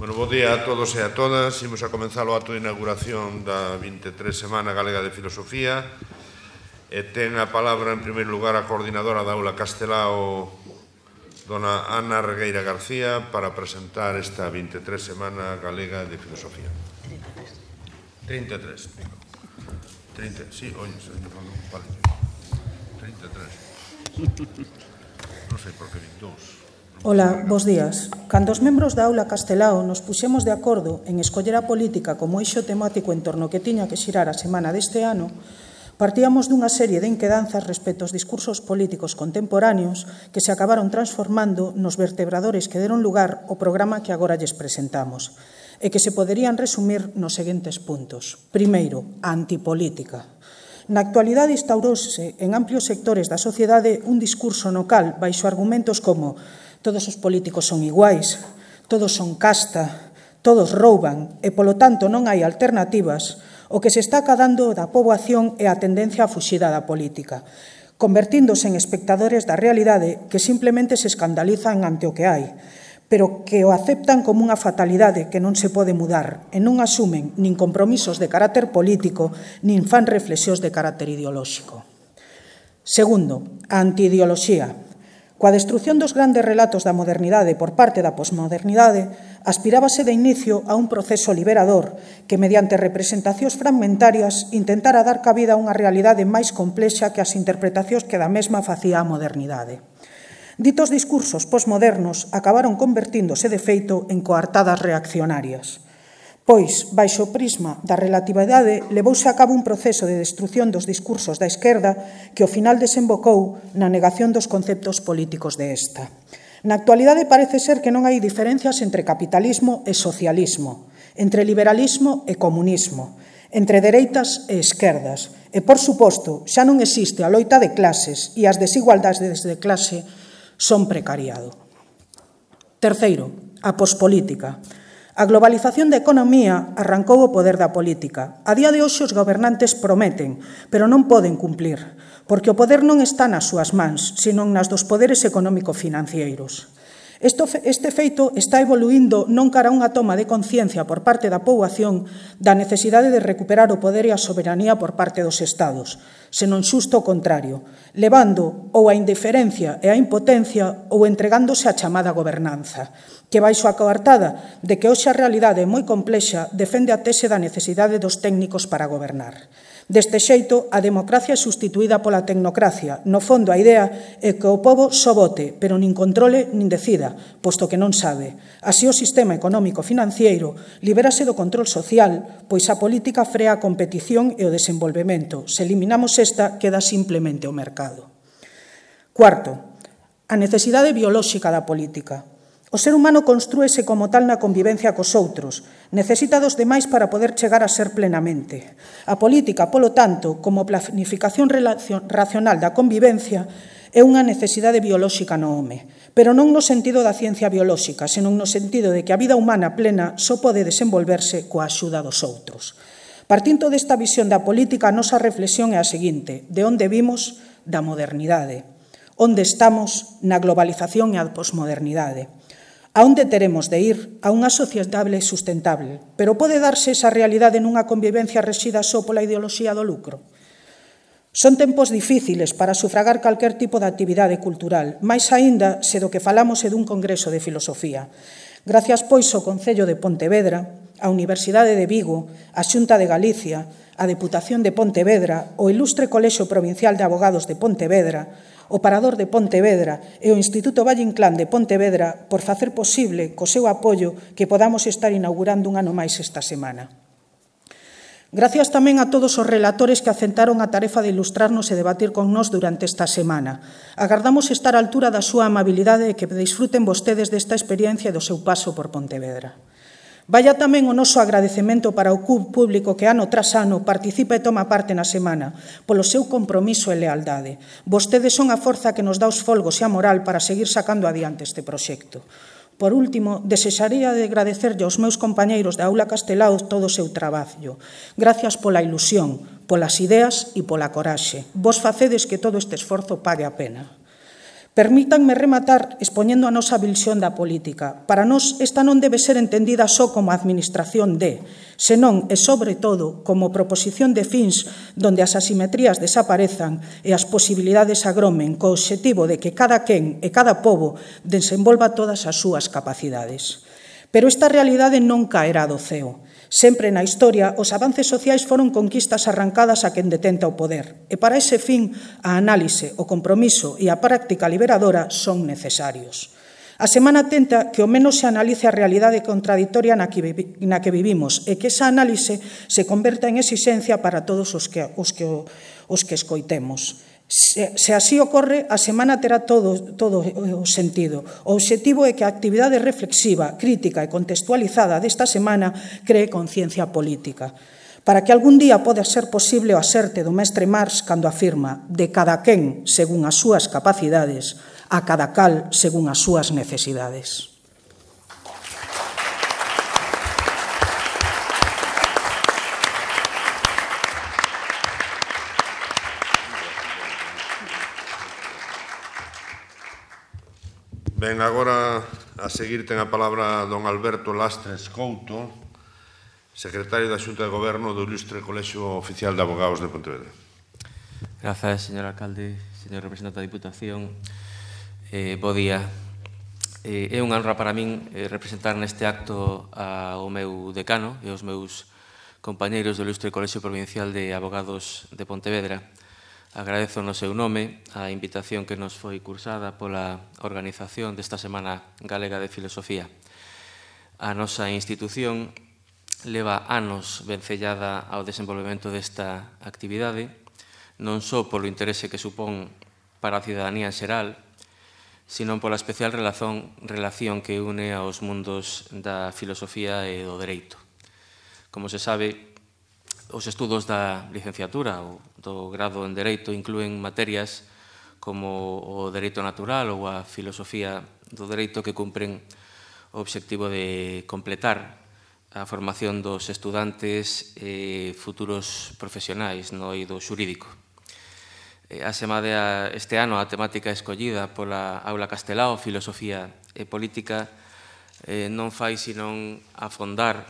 Bueno, bo día a todos e a todas. Imos a comenzar o acto de inauguración da 23 Semana Galega de Filosofía. E ten a palabra, en primeiro lugar, a coordinadora da aula Castelao, dona Ana Regueira García, para presentar esta 23 Semana Galega de Filosofía. 33. 33, 30, sí, oi, se vale. 33. Non sei por que 33. Ola, bos días. Cando os membros da aula Castelao nos puxemos de acordo en escoller a política como eixo temático en torno que tiña que xirar a semana deste ano, partíamos dunha serie de inquedanzas respecto aos discursos políticos contemporáneos que se acabaron transformando nos vertebradores que deron lugar ao programa que agora lles presentamos e que se poderían resumir nos seguintes puntos. Primeiro, a antipolítica. Na actualidade instaurouse en amplios sectores da sociedade un discurso no cal baixo argumentos como Todos os políticos son iguais, todos son casta, todos rouban e, polo tanto, non hai alternativas, o que se está acadando da poboación é a tendencia a fuxida da política, convertíndose en espectadores da realidade que simplemente se escandalizan ante o que hai, pero que o aceptan como unha fatalidade que non se pode mudar e non asumen nin compromisos de carácter político nin fan reflexións de carácter ideolóxico. Segundo, a antiideoloxía. Coa destrucción dos grandes relatos da modernidade por parte da posmodernidade, aspirábase de inicio a un proceso liberador que, mediante representacións fragmentarias, intentara dar cabida a unha realidade máis complexa que as interpretacións que da mesma facía a modernidade. Ditos discursos posmodernos acabaron convertíndose de feito en coartadas reaccionarias pois, baixo o prisma da relatividade, levouse a cabo un proceso de destrucción dos discursos da esquerda que ao final desembocou na negación dos conceptos políticos de esta. Na actualidade parece ser que non hai diferencias entre capitalismo e socialismo, entre liberalismo e comunismo, entre dereitas e esquerdas, e, por suposto, xa non existe a loita de clases e as desigualdades de clase son precariado. Terceiro, a pospolítica. A globalización da economía arrancou o poder da política. A día de hoxe os gobernantes prometen, pero non poden cumplir, porque o poder non está nas súas mans, senón nas dos poderes económico-financieros este feito está evoluindo non cara unha toma de conciencia por parte da poboación da necesidade de recuperar o poder e a soberanía por parte dos Estados, senón xusto o contrario, levando ou a indiferencia e a impotencia ou entregándose á chamada gobernanza, que baixo a coartada de que hoxe a realidade é moi complexa defende a tese da necesidade dos técnicos para gobernar. Deste xeito, a democracia é sustituída pola tecnocracia. No fondo, a idea é que o povo só vote, pero nin controle nin decida, posto que non sabe. Así o sistema económico financiero liberase do control social, pois a política frea a competición e o desenvolvemento. Se eliminamos esta, queda simplemente o mercado. Cuarto, a necesidade biolóxica da política. O ser humano constrúese como tal na convivencia cos outros, necesita dos demais para poder chegar a ser plenamente. A política, polo tanto, como planificación racional da convivencia, é unha necesidade biolóxica no home, pero non no sentido da ciencia biolóxica, senón no sentido de que a vida humana plena só pode desenvolverse coa axuda dos outros. Partindo desta visión da política, a nosa reflexión é a seguinte, de onde vimos da modernidade, onde estamos na globalización e a posmodernidade A onde teremos de ir? A unha sociedade sustentable. Pero pode darse esa realidade nunha convivencia resida só pola ideoloxía do lucro? Son tempos difíciles para sufragar calquer tipo de actividade cultural, máis aínda se do que falamos é dun congreso de filosofía. Gracias, pois, ao Concello de Pontevedra, a Universidade de Vigo, a Xunta de Galicia, a Deputación de Pontevedra, o Ilustre Colexo Provincial de Abogados de Pontevedra, o Parador de Pontevedra e o Instituto Valle Inclán de Pontevedra por facer posible, co seu apoio, que podamos estar inaugurando un ano máis esta semana. Gracias tamén a todos os relatores que acentaron a tarefa de ilustrarnos e debatir con nós durante esta semana. Agardamos estar á altura da súa amabilidade e que disfruten vostedes desta experiencia e do seu paso por Pontevedra. Vaya tamén o noso agradecemento para o CUB público que ano tras ano participa e toma parte na semana, polo seu compromiso e lealdade. Vostedes son a forza que nos dá os folgos e a moral para seguir sacando adiante este proxecto. Por último, desexaría de agradecerlle aos meus compañeiros da Aula Castelao todo o seu traballo. Gracias pola ilusión, polas ideas e pola coraxe. Vos facedes que todo este esforzo pague a pena. Permítanme rematar expoñendo a nosa visión da política. Para nós, esta non debe ser entendida só como administración de, senón e sobre todo como proposición de fins donde as asimetrías desaparezan e as posibilidades agromen co obxectivo de que cada quen e cada pobo desenvolva todas as súas capacidades. Pero esta realidade non caerá do ceo. Sempre na historia, os avances sociais foron conquistas arrancadas a quen detenta o poder, e para ese fin, a análise, o compromiso e a práctica liberadora son necesarios. A semana tenta que o menos se analice a realidade contradictoria na que, na que vivimos e que esa análise se converta en exixencia para todos os que, os que, os que escoitemos. Se, se así ocorre, a semana terá todo, todo o sentido. O obxectivo é que a actividade reflexiva, crítica e contextualizada desta semana cree conciencia política. Para que algún día poda ser posible o aserte do mestre Marx cando afirma de cada quen según as súas capacidades, a cada cal según as súas necesidades. Ben, agora a seguir ten a palabra don Alberto Lastres Couto, secretario da Xunta de Goberno do Ilustre Colexio Oficial de Abogados de Pontevedra. Grazas, señor alcalde, señor representante da Diputación. Eh, bo día. Eh, é unha honra para min eh, representar neste acto ao meu decano e aos meus compañeiros do Ilustre Colexio Provincial de Abogados de Pontevedra. Agradezo no seu nome a invitación que nos foi cursada pola organización desta Semana Galega de Filosofía. A nosa institución leva anos vencellada ao desenvolvemento desta actividade, non só polo interese que supón para a cidadanía en xeral, sino pola especial relación, relación que une aos mundos da filosofía e do dereito. Como se sabe, os estudos da licenciatura ou do grado en Dereito incluen materias como o Dereito Natural ou a Filosofía do Dereito que cumpren o obxectivo de completar a formación dos estudantes e futuros profesionais no eido xurídico. Asemade a este ano a temática escollida pola aula castelao Filosofía e Política non fai senón afondar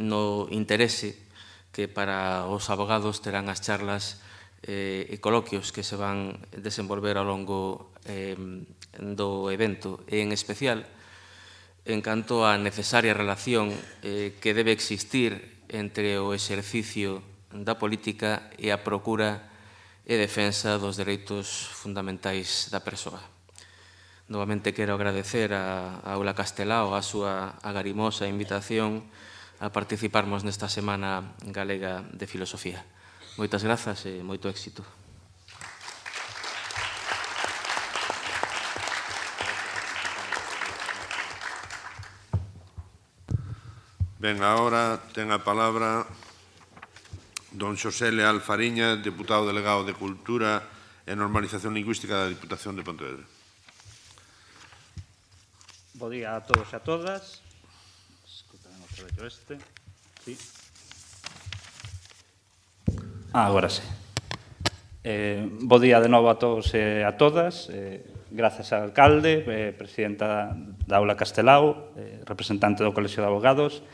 no interese que para os abogados terán as charlas eh, e coloquios que se van desenvolver ao longo eh, do evento. E, en especial, en canto á necesaria relación eh, que debe existir entre o exercicio da política e a procura e defensa dos dereitos fundamentais da persoa. Novamente quero agradecer a, a Aula Castelao a súa agarimosa invitación a participarmos nesta Semana Galega de Filosofía. Moitas grazas e moito éxito. Ben, agora ten a palabra don Xosé Leal Fariña, deputado delegado de Cultura e Normalización Lingüística da Diputación de Pontevedra. Bo día a todos e a todas. Recollo este. Sí. Ah, agora sí. Eh, bo día de novo a todos e eh, a todas. Eh, grazas ao alcalde, eh, presidenta da Aula Castelao, eh, representante do Colexio de Abogados.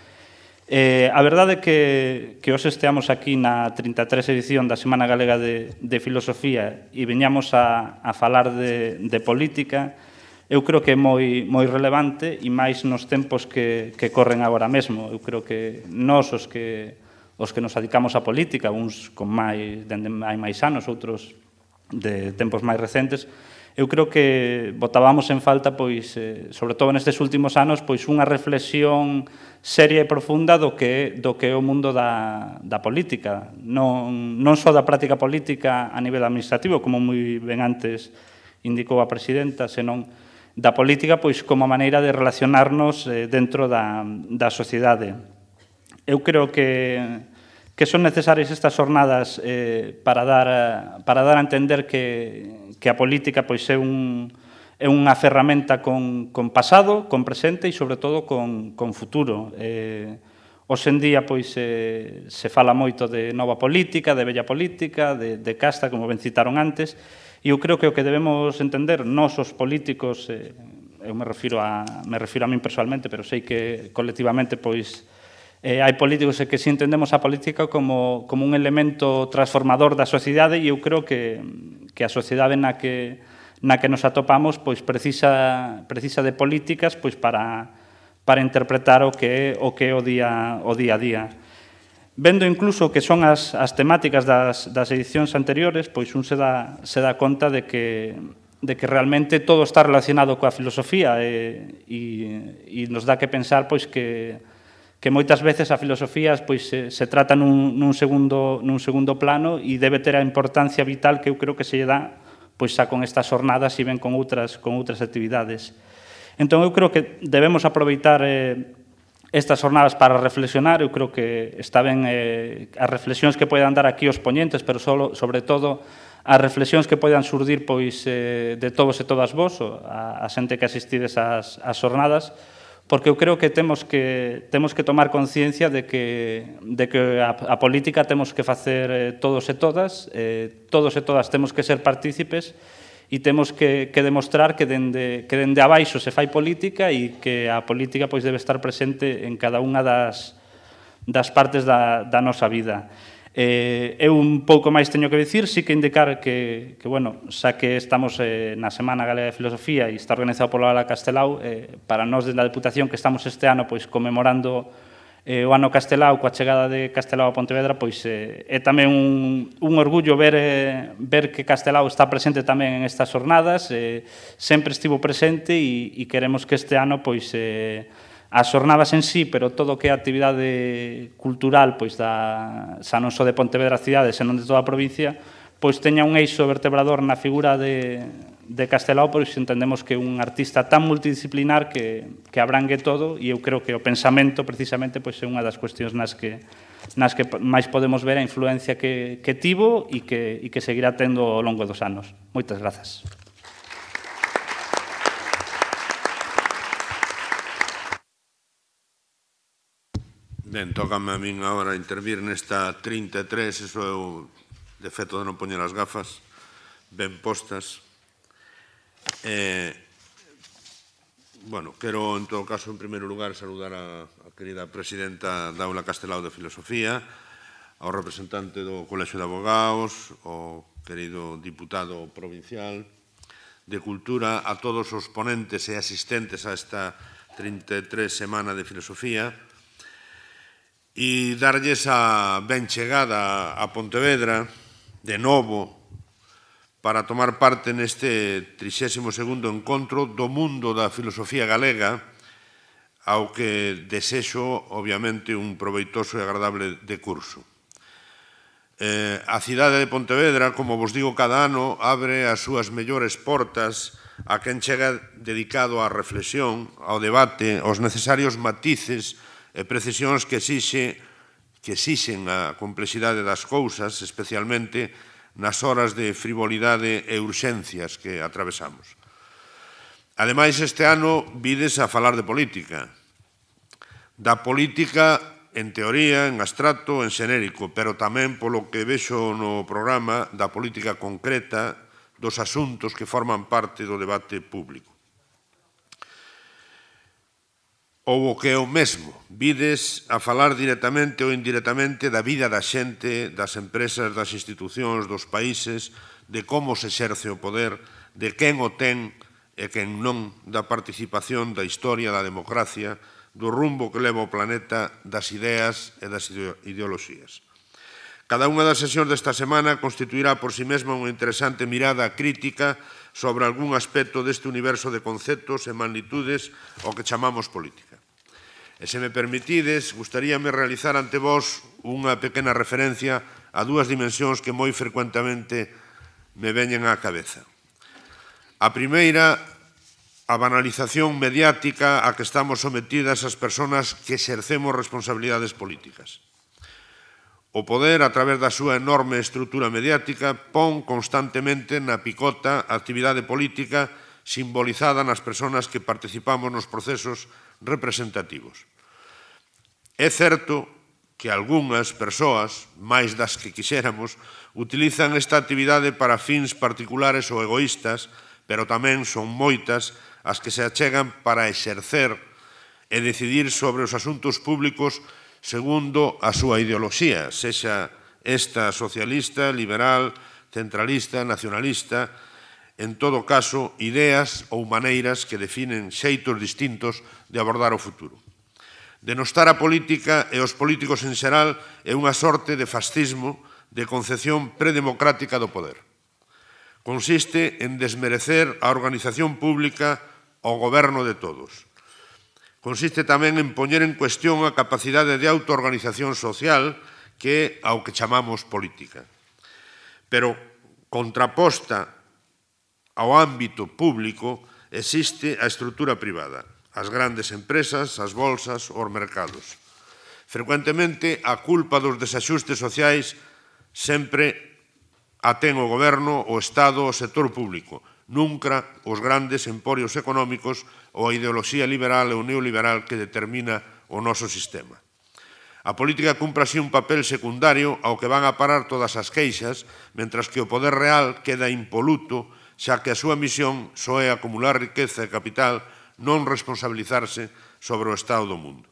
Eh, a verdade é que, que hoxe esteamos aquí na 33 edición da Semana Galega de, de Filosofía e veñamos a, a falar de, de política, eu creo que é moi, moi relevante e máis nos tempos que, que corren agora mesmo. Eu creo que nós os que, os que nos adicamos á política, uns con máis, dende hai máis anos, outros de tempos máis recentes, eu creo que votábamos en falta, pois, eh, sobre todo nestes últimos anos, pois unha reflexión seria e profunda do que, do que é o mundo da, da política. Non, non só da práctica política a nivel administrativo, como moi ben antes indicou a presidenta, senón da política pois como maneira de relacionarnos eh, dentro da, da sociedade. Eu creo que que son necesarias estas jornadas eh, para, dar, para dar a entender que, que a política pois é un, é unha ferramenta con, con pasado, con presente e, sobre todo, con, con futuro. Eh, día pois, eh, se fala moito de nova política, de bella política, de, de casta, como ben citaron antes, E eu creo que o que debemos entender nós os políticos, eh, eu me refiro a me refiro a min personalmente, pero sei que colectivamente pois eh, hai políticos que si entendemos a política como, como un elemento transformador da sociedade e eu creo que, que a sociedade na que, na que nos atopamos pois precisa, precisa de políticas pois para, para interpretar o que é o que o día o día a día. Vendo incluso que son as, as temáticas das, das edicións anteriores, pois un se dá, se dá conta de que, de que realmente todo está relacionado coa filosofía e, eh, e, e nos dá que pensar pois que, que moitas veces a filosofía pois, se, se trata nun, nun, segundo, nun segundo plano e debe ter a importancia vital que eu creo que se lle dá pois xa con estas jornadas e ben con outras, con outras actividades. Entón, eu creo que debemos aproveitar eh, estas jornadas para reflexionar, eu creo que está ben eh, as reflexións que poidan dar aquí os poñentes, pero solo, sobre todo as reflexións que poidan surdir pois eh, de todos e todas vos, a, a xente que asistides ás, ás jornadas, porque eu creo que temos que temos que tomar conciencia de que de que a, a política temos que facer eh, todos e todas, eh, todos e todas temos que ser partícipes e temos que, que demostrar que dende, que dende abaixo se fai política e que a política pois debe estar presente en cada unha das, das partes da, da nosa vida. Eh, eu un pouco máis teño que dicir, sí que indicar que, que bueno, xa que estamos eh, na Semana Galega de Filosofía e está organizado pola Ala Castelau, eh, para nós desde a Deputación que estamos este ano pois conmemorando eh, o ano Castelao, coa chegada de Castelao a Pontevedra, pois eh, é tamén un, un orgullo ver, eh, ver que Castelao está presente tamén en estas jornadas, eh, sempre estivo presente e, e queremos que este ano pois eh, as jornadas en sí, pero todo que é actividade cultural pois da xa non só de Pontevedra cidade, senón de toda a provincia, pois teña un eixo vertebrador na figura de de Castelao, pois entendemos que é un artista tan multidisciplinar que, que abrangue todo e eu creo que o pensamento precisamente pois, é unha das cuestións nas que, nas que máis podemos ver a influencia que, que tivo e que, e que seguirá tendo ao longo dos anos. Moitas grazas. Ben, tócame a min agora intervir nesta 33, eso é o defecto de non poñer as gafas ben postas. Eh, bueno, quero, en todo caso, en primeiro lugar, saludar a, a querida presidenta da Aula Castelao de Filosofía, ao representante do Colexo de Abogados, ao querido diputado provincial de Cultura, a todos os ponentes e asistentes a esta 33 Semana de Filosofía, e darlles a ben chegada a Pontevedra, de novo, para tomar parte neste 32º encontro do mundo da filosofía galega, ao que desexo, obviamente, un proveitoso e agradable de curso. Eh, a cidade de Pontevedra, como vos digo, cada ano abre as súas mellores portas a quen chega dedicado á reflexión, ao debate, aos necesarios matices e precisións que exixe que exixen a complexidade das cousas, especialmente nas horas de frivolidade e urxencias que atravesamos. Ademais, este ano vides a falar de política. Da política en teoría, en abstracto, en xenérico, pero tamén polo que vexo no programa da política concreta dos asuntos que forman parte do debate público. ou o que é o mesmo. Vides a falar directamente ou indirectamente da vida da xente, das empresas, das institucións, dos países, de como se exerce o poder, de quen o ten e quen non, da participación da historia da democracia, do rumbo que leva o planeta, das ideas e das ideoloxías. Cada unha das sesións desta semana constituirá por si sí mesma unha interesante mirada crítica sobre algún aspecto deste universo de conceptos e magnitudes ao que chamamos política. E se me permitides, gustaríame realizar ante vós unha pequena referencia a dúas dimensións que moi frecuentemente me veñen á cabeza. A primeira, a banalización mediática a que estamos sometidas as persoas que exercemos responsabilidades políticas. O poder, a través da súa enorme estrutura mediática, pon constantemente na picota a actividade política simbolizada nas persoas que participamos nos procesos políticos representativos. É certo que algunhas persoas, máis das que quixéramos, utilizan esta actividade para fins particulares ou egoístas, pero tamén son moitas as que se achegan para exercer e decidir sobre os asuntos públicos segundo a súa ideoloxía, sexa esta socialista, liberal, centralista, nacionalista, en todo caso, ideas ou maneiras que definen xeitos distintos de abordar o futuro. Denostar a política e os políticos en xeral é unha sorte de fascismo de concepción predemocrática do poder. Consiste en desmerecer a organización pública ao goberno de todos. Consiste tamén en poñer en cuestión a capacidade de autoorganización social que é ao que chamamos política. Pero contraposta ao ámbito público existe a estrutura privada, as grandes empresas, as bolsas ou mercados. Frecuentemente, a culpa dos desaxustes sociais sempre a ten o goberno, o Estado, o sector público, nunca os grandes emporios económicos ou a ideoloxía liberal ou neoliberal que determina o noso sistema. A política cumpra así un papel secundario ao que van a parar todas as queixas, mentras que o poder real queda impoluto xa que a súa misión só é acumular riqueza e capital, non responsabilizarse sobre o estado do mundo.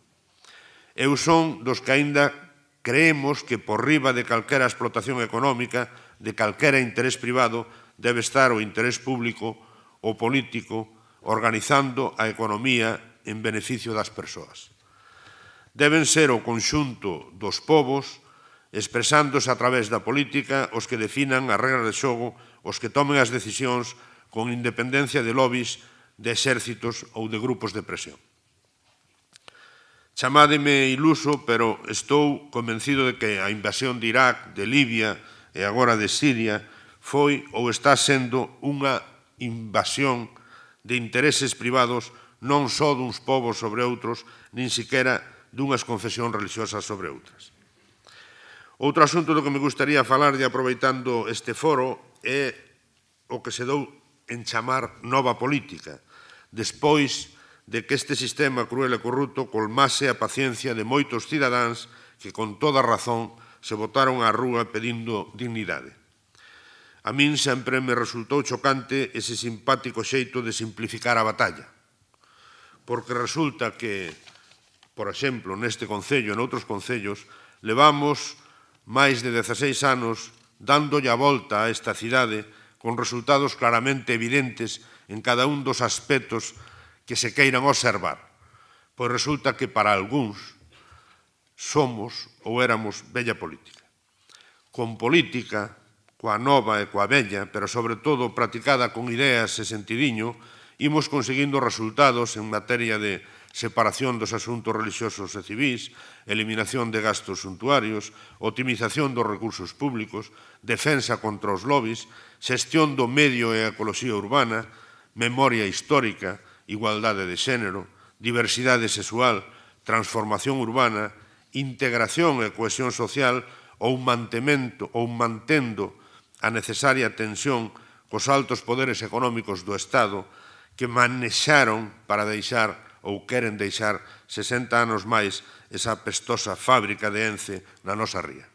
Eu son dos que aínda creemos que por riba de calquera explotación económica, de calquera interés privado, debe estar o interés público ou político organizando a economía en beneficio das persoas. Deben ser o conxunto dos povos expresándose a través da política os que definan as regras de xogo os que tomen as decisións con independencia de lobbies, de exércitos ou de grupos de presión. Chamádeme iluso, pero estou convencido de que a invasión de Irak, de Libia e agora de Siria foi ou está sendo unha invasión de intereses privados non só duns povos sobre outros, nin siquiera dunhas confesións religiosas sobre outras. Outro asunto do que me gustaría falar, e aproveitando este foro, é o que se dou en chamar nova política, despois de que este sistema cruel e corrupto colmase a paciencia de moitos cidadáns que con toda razón se botaron á rúa pedindo dignidade. A min sempre me resultou chocante ese simpático xeito de simplificar a batalla, porque resulta que, por exemplo, neste Concello e noutros Concellos, levamos máis de 16 anos dándolle a volta a esta cidade con resultados claramente evidentes en cada un dos aspectos que se queiran observar. Pois resulta que para algúns somos ou éramos bella política. Con política, coa nova e coa bella, pero sobre todo practicada con ideas e sentidiño, imos conseguindo resultados en materia de separación dos asuntos religiosos e civis, eliminación de gastos suntuarios, optimización dos recursos públicos, defensa contra os lobbies, xestión do medio e a ecoloxía urbana, memoria histórica, igualdade de xénero, diversidade sexual, transformación urbana, integración e cohesión social ou mantemento ou mantendo a necesaria tensión cos altos poderes económicos do Estado que manexaron para deixar ou queren deixar 60 anos máis esa pestosa fábrica de Ence na nosa ría.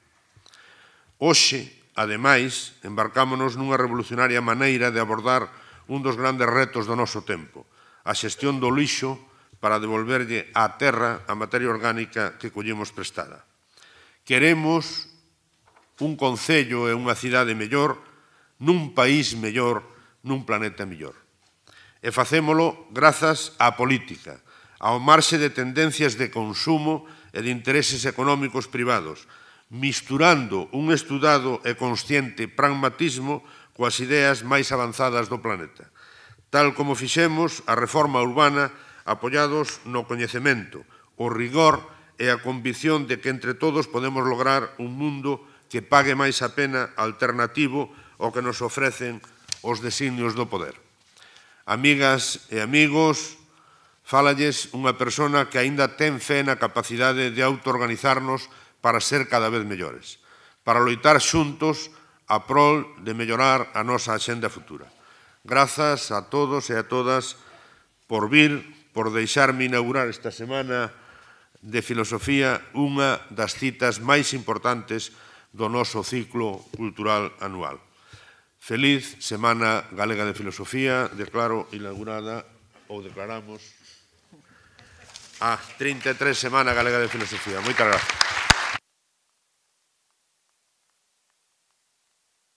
Oxe, ademais, embarcámonos nunha revolucionaria maneira de abordar un dos grandes retos do noso tempo, a xestión do lixo para devolverlle á terra a materia orgánica que collemos prestada. Queremos un concello e unha cidade mellor, nun país mellor, nun planeta mellor e facémolo grazas á política, ao marxe de tendencias de consumo e de intereses económicos privados, misturando un estudado e consciente pragmatismo coas ideas máis avanzadas do planeta. Tal como fixemos a reforma urbana apoiados no coñecemento, o rigor e a convicción de que entre todos podemos lograr un mundo que pague máis a pena alternativo ao que nos ofrecen os designios do poder. Amigas e amigos, falalles unha persona que aínda ten fé na capacidade de autoorganizarnos para ser cada vez mellores, para loitar xuntos a prol de mellorar a nosa axenda futura. Grazas a todos e a todas por vir, por deixarme inaugurar esta semana de filosofía unha das citas máis importantes do noso ciclo cultural anual. Feliz Semana Galega de Filosofía, declaro inaugurada ou declaramos a 33 Semana Galega de Filosofía. Moitas gracias.